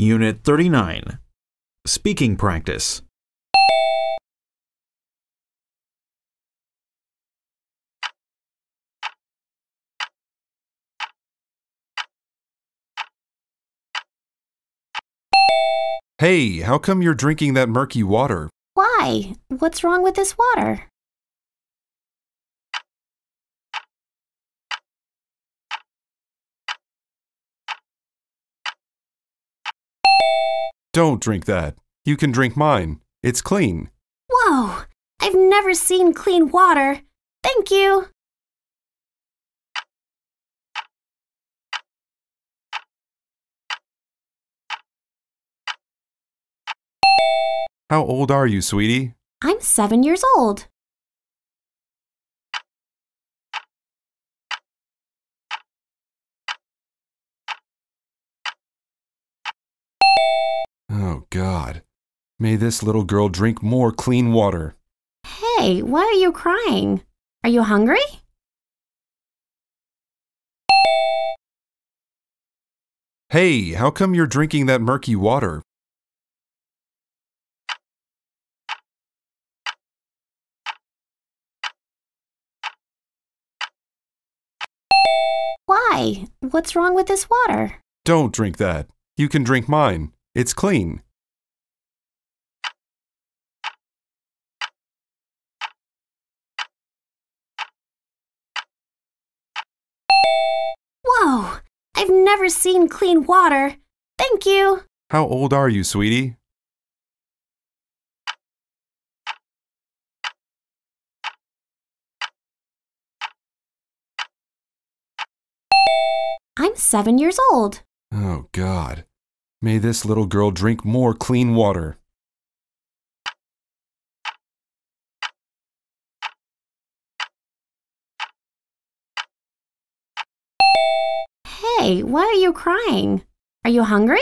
Unit 39 Speaking Practice Hey, how come you're drinking that murky water? Why? What's wrong with this water? Don't drink that. You can drink mine. It's clean. Whoa! I've never seen clean water. Thank you. How old are you, sweetie? I'm seven years old. God. May this little girl drink more clean water. Hey, why are you crying? Are you hungry? Hey, how come you're drinking that murky water? Why? What's wrong with this water? Don't drink that. You can drink mine. It's clean. I've never seen clean water. Thank you. How old are you, sweetie? I'm seven years old. Oh, God. May this little girl drink more clean water. Hey, why are you crying? Are you hungry?